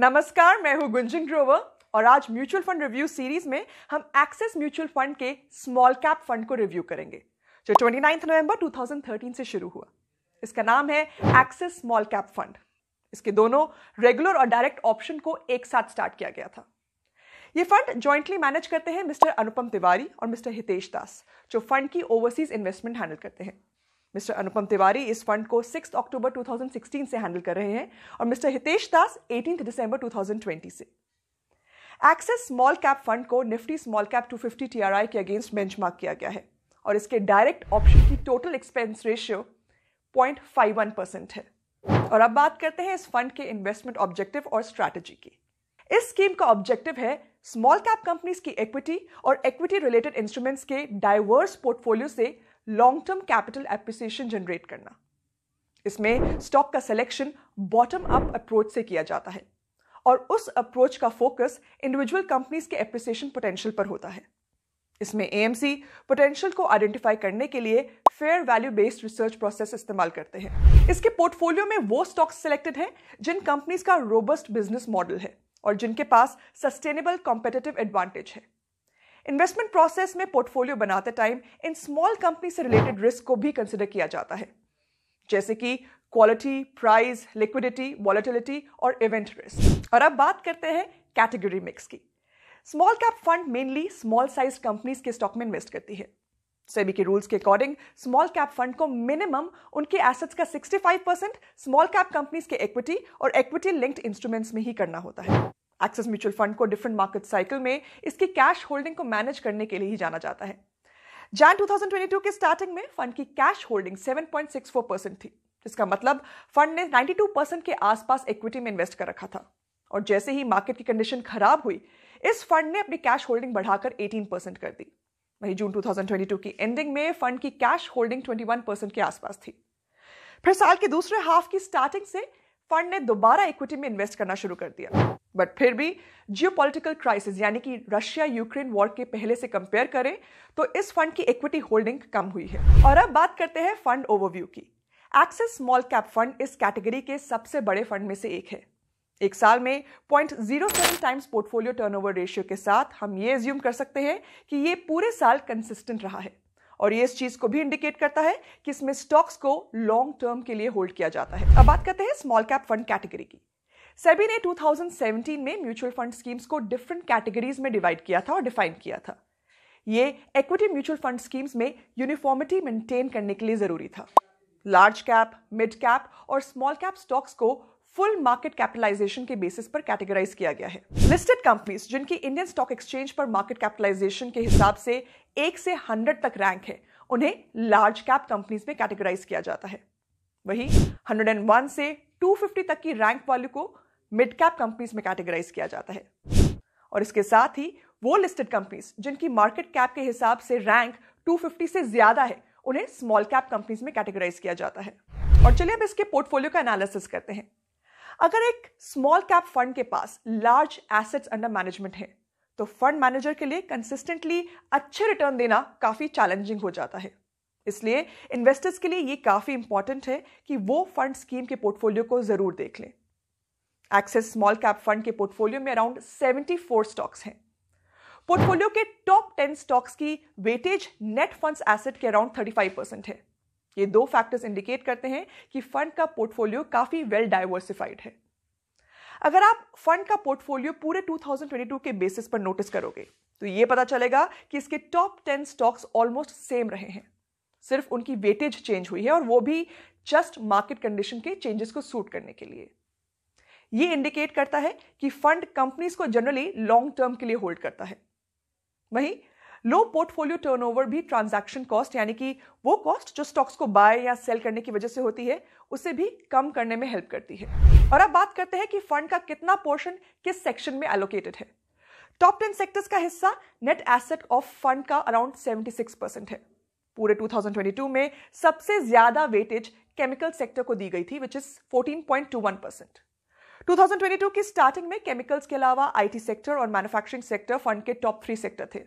नमस्कार मैं हूं गुंजन ग्रोवर और आज म्यूचुअल फंड रिव्यू सीरीज में हम एक्सेस म्यूचुअल फंड के स्मॉल कैप फंड को रिव्यू करेंगे जो 29 नवंबर 2013 से शुरू हुआ इसका नाम है एक्सेस स्मॉल कैप फंड इसके दोनों रेगुलर और डायरेक्ट ऑप्शन को एक साथ स्टार्ट किया गया था ये फंड जॉइंटली मैनेज करते हैं मिस्टर अनुपम तिवारी और मिस्टर हितेश दास जो फंड की ओवरसीज इन्वेस्टमेंट हैंडल करते हैं मिस्टर अनुपम तिवारी इस फंड को सिक्स अक्टूबर 2016 से हैंडल कर रहे हैं और मिस्टर हितेश दास 18 दिसंबर 2020 से एक्सेस स्मॉल कैप फंड को निफ्टी स्मॉल कैप 250 फिफ्टी के अगेंस्ट बेंच किया गया है और इसके डायरेक्ट ऑप्शन की टोटल एक्सपेंस रेशियो 0.51 परसेंट है और अब बात करते हैं इस फंड के इन्वेस्टमेंट ऑब्जेक्टिव और स्ट्रैटेजी की इस स्कीम का ऑब्जेक्टिव है स्मॉल कैप कंपनीज की इक्विटी और इक्विटी रिलेटेड इंस्ट्रूमेंट्स के डाइवर्स पोर्टफोलियो से long term capital appreciation generate करना इसमें स्टॉक का सिलेक्शन बॉटम अप अप्रोच से किया जाता है और उस अप्रोच का फोकस इंडिविजुअल कंपनीज के एप्रिसिएशन पोटेंशियल पर होता है इसमें एएमसी पोटेंशियल को आइडेंटिफाई करने के लिए fair value based research process इस्तेमाल करते हैं इसके पोर्टफोलियो में वो स्टॉक्स सिलेक्टेड हैं जिन कंपनीज का रोबस्ट बिजनेस मॉडल है और जिनके पास सस्टेनेबल कॉम्पिटेटिव एडवांटेज है इन्वेस्टमेंट प्रोसेस में पोर्टफोलियो बनाते टाइम इन स्मॉल कंपनी से रिलेटेड रिस्क को भी कंसिडर किया जाता है जैसे कि क्वालिटी प्राइस लिक्विडिटी वॉलिटिलिटी और इवेंट रिस्क और अब बात करते हैं कैटेगरी मिक्स की small cap fund mainly small size companies के स्टॉक में इन्वेस्ट करती है सेबी के रूल्स के अकॉर्डिंग स्मॉल कैप फंड को मिनिमम उनके एसेट्स का 65 परसेंट स्मॉल कैप कंपनीज के इक्विटी और इक्विटी लिंक्ड इंस्ट्रूमेंट्स में ही करना होता है एक्सेस म्यूचुअल फंड को डिफरेंट मार्केट साइकिल में इसकी कैश होल्डिंग को मैनेज करने के लिए ही जाना जाता है जैन 2022 के स्टार्टिंग में फंड की कैश होल्डिंग 7.64 परसेंट थी जिसका मतलब फंड ने 92 परसेंट के आसपास इक्विटी में इन्वेस्ट कर रखा था और जैसे ही मार्केट की कंडीशन खराब हुई इस फंड ने अपनी कैश होल्डिंग बढ़ाकर 18 परसेंट कर दी वहीं जून 2022 की एंडिंग में फंड की कैश होल्डिंग 21 परसेंट के आसपास थी फिर साल के दूसरे हाफ की स्टार्टिंग से फंड ने दोबारा इक्विटी में इन्वेस्ट करना शुरू कर दिया बट फिर भी जियोपॉलिटिकल क्राइसिस यानी कि रशिया यूक्रेन वॉर के पहले से कंपेयर करें तो इस फंड की इक्विटी होल्डिंग कम हुई है और अब बात करते हैं फंड ओवरव्यू की एक्सिस स्मॉल कैप फंड इस कैटेगरी के सबसे बड़े फंड में से एक है एक साल में 0.07 टाइम्स पोर्टफोलियो टर्नओवर रेशियो के साथ हम ये एज्यूम कर सकते हैं कि ये पूरे साल कंसिस्टेंट रहा है और ये इस चीज को भी इंडिकेट करता है कि इसमें स्टॉक्स को लॉन्ग टर्म के लिए होल्ड किया जाता है अब बात करते हैं स्मॉल कैप फंड कैटेगरी की सेबी ने 2017 में म्यूचुअल फंड स्कीम्स को डिफरेंट कैटेगरीज में डिवाइड किया था और डिफाइन किया था ये इक्विटी म्यूचुअल फंड स्कीम्स में यूनिफॉर्मिटी मेंटेन करने के लिए जरूरी था लार्ज कैप मिड कैप और स्मॉल कैप स्टॉक्स को फुल मार्केट कैपिटलाइजेशन के बेसिस पर कैटेगराइज किया गया है लिस्टेड कंपनीज जिनकी इंडियन स्टॉक एक्सचेंज पर मार्केट कैपिटलाइजेशन के हिसाब से एक से हंड्रेड तक रैंक है उन्हें लार्ज कैप कंपनीज में कैटेगराइज किया जाता है वहीं 101 से 250 तक की रैंक वाले को मिड कैप कंपनीज में कैटेगराइज किया जाता है और इसके साथ ही वो लिस्टेड कंपनीज जिनकी मार्केट कैप के हिसाब से रैंक 250 से ज्यादा है उन्हें स्मॉल कैप कंपनीज में कैटेगराइज किया जाता है और चलिए अब इसके पोर्टफोलियो का एनालिसिस करते हैं अगर एक स्मॉल कैप फंड के पास लार्ज एसेट्स अंडर मैनेजमेंट है तो फंड मैनेजर के लिए कंसिस्टेंटली अच्छे रिटर्न देना काफ़ी चैलेंजिंग हो जाता है इसलिए इन्वेस्टर्स के लिए ये काफ़ी इंपॉर्टेंट है कि वो फंड स्कीम के पोर्टफोलियो को ज़रूर देख लें एक्सेस स्मॉल कैप फंड के पोर्टफोलियो में अराउंड 74 स्टॉक्स हैं पोर्टफोलियो के टॉप 10 स्टॉक्स की वेटेज नेट फंड्स एसेट के अराउंड 35 परसेंट है ये दो फैक्टर्स इंडिकेट करते हैं कि फंड का पोर्टफोलियो काफ़ी वेल डाइवर्सिफाइड है अगर आप फंड का पोर्टफोलियो पूरे 2022 के बेसिस पर नोटिस करोगे तो ये पता चलेगा कि इसके top ten stocks almost same रहे हैं सिर्फ उनकी वेटेज चेंज हुई है और वो भी जस्ट मार्केट कंडीशन के चेंजेस को सूट करने के लिए ये इंडिकेट करता है कि फंड कंपनीज को जनरली लॉन्ग टर्म के लिए होल्ड करता है वहीं लो पोर्टफोलियो टर्नओवर भी ट्रांजैक्शन कॉस्ट यानी कि वो कॉस्ट जो स्टॉक्स को बाय या सेल करने की वजह से होती है उसे भी कम करने में हेल्प करती है और अब बात करते हैं कि फंड का कितना पोर्शन किस सेक्शन में एलोकेटेड है टॉप टेन सेक्टर्स का हिस्सा नेट एसेट ऑफ फंड का अराउंड 76 परसेंट है पूरे 2022 में सबसे ज्यादा वेटेज केमिकल सेक्टर को दी गई थी विच इज 14.21 परसेंट 2022 की स्टार्टिंग में केमिकल्स के अलावा आईटी सेक्टर और मैन्युफैक्चरिंग सेक्टर फंड के टॉप थ्री सेक्टर थे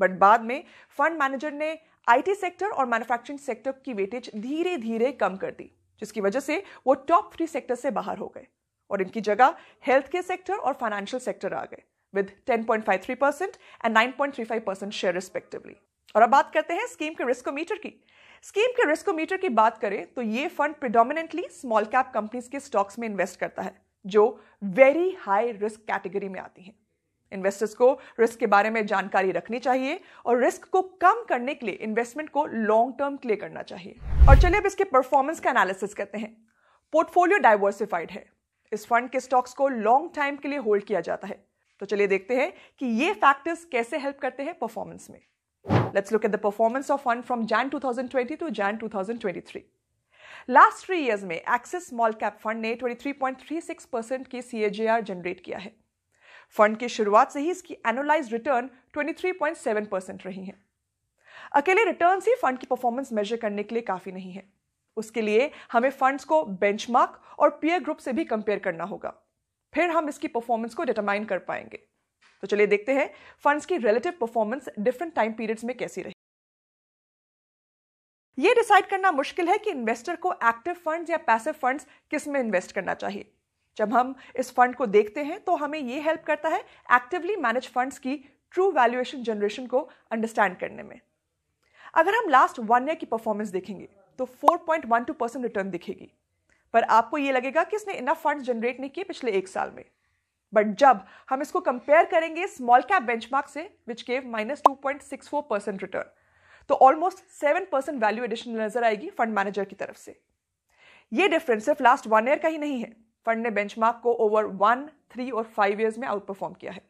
बट बाद में फंड मैनेजर ने आईटी सेक्टर और मैन्युफैक्चरिंग सेक्टर की वेटेज धीरे धीरे कम कर दी जिसकी वजह से वो टॉप थ्री सेक्टर से बाहर हो गए और इनकी जगह हेल्थ केयर सेक्टर और फाइनेंशियल सेक्टर आ गए with 10.53 percent and 9.35 percent share respectively और अब बात करते हैं स्कीम के रिस्कोमीटर की स्कीम के रिस्कोमीटर की बात करें तो ये fund predominantly small cap companies के स्टॉक्स में इन्वेस्ट करता है जो वेरी हाई रिस्क कैटेगरी में आती हैं इन्वेस्टर्स को रिस्क के बारे में जानकारी रखनी चाहिए और रिस्क को कम करने के लिए इन्वेस्टमेंट को लॉन्ग टर्म के लिए करना चाहिए और चलिए अब इसके परफॉर्मेंस का एनालिसिस करते हैं पोर्टफोलियो डाइवर्सिफाइड है इस फंड के स्टॉक्स को लॉन्ग टाइम के लिए होल्ड किया जाता है तो चलिए देखते हैं कि ये फैक्टर्स कैसे हेल्प करते हैं परफॉर्मेंस में of fund from Jan two thousand twenty two Jan 2020 thousand twenty 2023. Last three years में एक्सिस स्मॉल कैप फंड ने 23.36 परसेंट की सी जनरेट किया है फंड की शुरुआत से ही इसकी एनुलाइज रिटर्न 23.7 परसेंट रही है अकेले रिटर्न ही फंड की परफॉर्मेंस मेजर करने के लिए काफी नहीं है उसके लिए हमें फंड्स को बेंचमार्क और पीयर ग्रुप से भी कंपेयर करना होगा फिर हम इसकी परफॉर्मेंस को डिटरमाइन कर पाएंगे तो चलिए देखते हैं फंड्स की relative performance different time periods में कैसी रही यह डिसाइड करना मुश्किल है कि इन्वेस्टर को एक्टिव फंड्स या पैसिव फंड्स किस में इन्वेस्ट करना चाहिए जब हम इस फंड को देखते हैं तो हमें ये हेल्प करता है एक्टिवली मैनेज फंड्स की ट्रू वैल्यूएशन जनरेशन को अंडरस्टैंड करने में अगर हम लास्ट वन ईयर की परफॉर्मेंस देखेंगे तो 4.12 परसेंट रिटर्न दिखेगी पर आपको ये लगेगा कि इसने इनफ फंड जनरेट नहीं किए पिछले एक साल में बट जब हम इसको कंपेयर करेंगे स्मॉल कैप बेंचमार्क से which gave minus two point six four percent return तो almost seven percent value addition नजर आएगी फंड मैनेजर की तरफ से ये डिफरेंस सिर्फ लास्ट वन ईयर का ही नहीं है फंड ने बेंचमार्क को ओवर वन थ्री और फाइव ईयर्स में आउट परफॉर्म किया है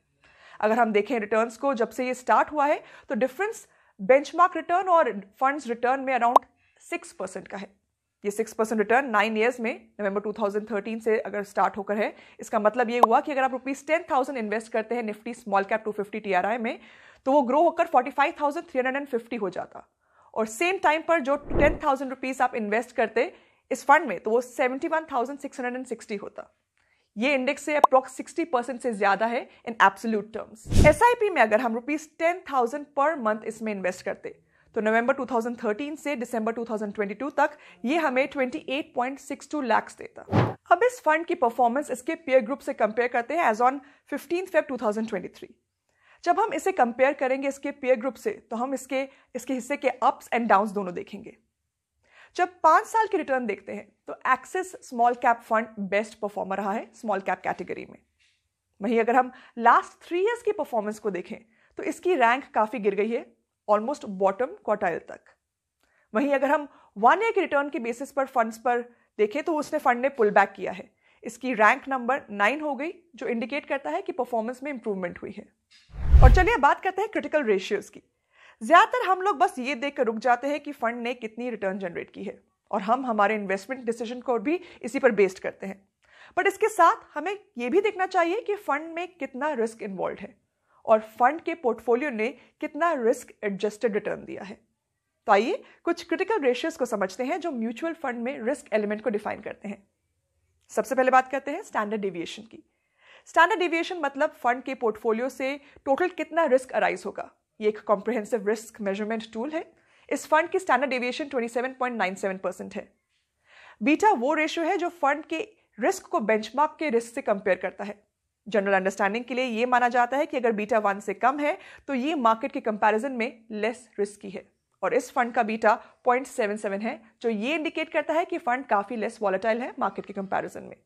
अगर हम देखें रिटर्न्स को जब से ये स्टार्ट हुआ है तो डिफरेंस बेंचमार्क रिटर्न और फंड्स रिटर्न में अराउंड सिक्स परसेंट का है ये six percent return nine years में नवंबर 2013 से अगर स्टार्ट होकर है इसका मतलब ये हुआ कि अगर आप रुपीज़ टेन थाउजेंड इन्वेस्ट करते हैं Nifty small cap two fifty T R I में तो वो ग्रो होकर forty five thousand three hundred and fifty हो जाता और सेम टाइम पर जो टेन थाउजेंड रुपीज़ आप इन्वेस्ट करते इस फंड में तो वो 71,660 होता ये इंडेक्स से अप्रॉक्स 60 परसेंट से ज्यादा है इन एब्सोल्यूट टर्म्स एस में अगर हम rupees ten thousand per month इसमें इन्वेस्ट करते तो नवंबर 2013 से दिसंबर 2022 तक ये हमें 28.62 लाख देता अब इस फंड की परफॉर्मेंस इसके पीयर ग्रुप से कंपेयर करते हैं एज ऑन फिफ्टीन फेब 2023 जब हम इसे कंपेयर करेंगे इसके पीयर ग्रुप से तो हम इसके इसके हिस्से के अप्स एंड डाउन्स दोनों देखेंगे जब पांच साल के रिटर्न देखते हैं तो Axis small cap fund best performer रहा है स्मॉल कैप कैटेगरी में वहीं अगर हम लास्ट थ्री ईयर्स की परफॉर्मेंस को देखें तो इसकी रैंक काफ़ी गिर गई है ऑलमोस्ट बॉटम क्वार्टाइल तक वहीं अगर हम वन ईयर के रिटर्न के बेसिस पर फंड्स पर देखें तो उसने फंड ने पुल बैक किया है इसकी रैंक नंबर नाइन हो गई जो इंडिकेट करता है कि परफॉर्मेंस में इंप्रूवमेंट हुई है और चलिए बात करते हैं क्रिटिकल रेशियोज़ की ज्यादातर हम लोग बस ये देख कर रुक जाते हैं कि फंड ने कितनी रिटर्न जनरेट की है और हम हमारे इन्वेस्टमेंट डिसीजन को भी इसी पर बेस्ड करते हैं बट इसके साथ हमें ये भी देखना चाहिए कि फंड में कितना रिस्क इन्वॉल्व है और फंड के पोर्टफोलियो ने कितना रिस्क एडजस्टेड रिटर्न दिया है तो आइए कुछ क्रिटिकल रेशियोज को समझते हैं जो म्यूचुअल फंड में रिस्क एलिमेंट को डिफाइन करते हैं सबसे पहले बात करते हैं स्टैंडर्ड डिविएशन की स्टैंडर्ड डिविएशन मतलब फंड के पोर्टफोलियो से टोटल कितना रिस्क अराइज होगा ये एक कॉम्प्रिहेंसिव रिस्क मेजरमेंट टूल है इस फंड की स्टैंडर्ड डेविएशन 27.97 परसेंट है बीटा वो रेशियो है जो फंड के रिस्क को बेंचमार्क के रिस्क से कंपेयर करता है जनरल अंडरस्टैंडिंग के लिए यह माना जाता है कि अगर बीटा वन से कम है तो ये मार्केट के कंपैरिजन में लेस रिस्की है और इस फंड का बीटा 0.77 है जो ये इंडिकेट करता है कि फंड काफ़ी लेस वॉलेटाइल है मार्केट के कंपैरिजन में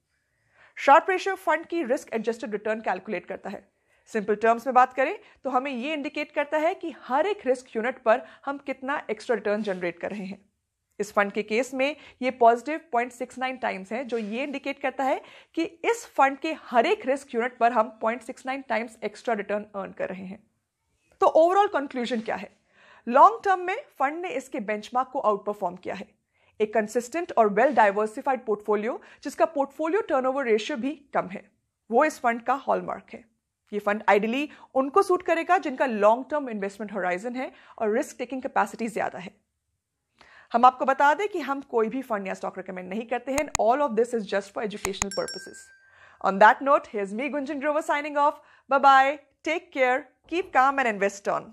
शार्प रेशियो फंड की रिस्क एडजस्टेड रिटर्न कैलकुलेट करता है सिंपल टर्म्स में बात करें तो हमें ये इंडिकेट करता है कि हर एक रिस्क यूनिट पर हम कितना एक्स्ट्रा रिटर्न जनरेट कर रहे हैं इस फंड के केस में ये positive point six nine times है जो ये इंडिकेट करता है कि इस फंड के हर एक रिस्क यूनिट पर हम point six nine times extra return earn कर रहे हैं तो ओवरऑल कंक्लूजन क्या है लॉन्ग टर्म में फंड ने इसके बेंचमार्क को आउट परफॉर्म किया है एक कंसिस्टेंट और वेल डाइवर्सिफाइड पोर्टफोलियो जिसका पोर्टफोलियो टर्नओवर रेशियो भी कम है वो इस फंड का हॉलमार्क है ये फंड आइडियली उनको सूट करेगा जिनका लॉन्ग टर्म इन्वेस्टमेंट होराइजन है और रिस्क टेकिंग कैपेसिटी ज़्यादा है हम आपको बता दें कि हम कोई भी फंड या स्टॉक रिकमेंड नहीं करते हैं all of this is just for educational purposes on that note here's me Gunjan Grover signing off bye bye take care keep calm and invest on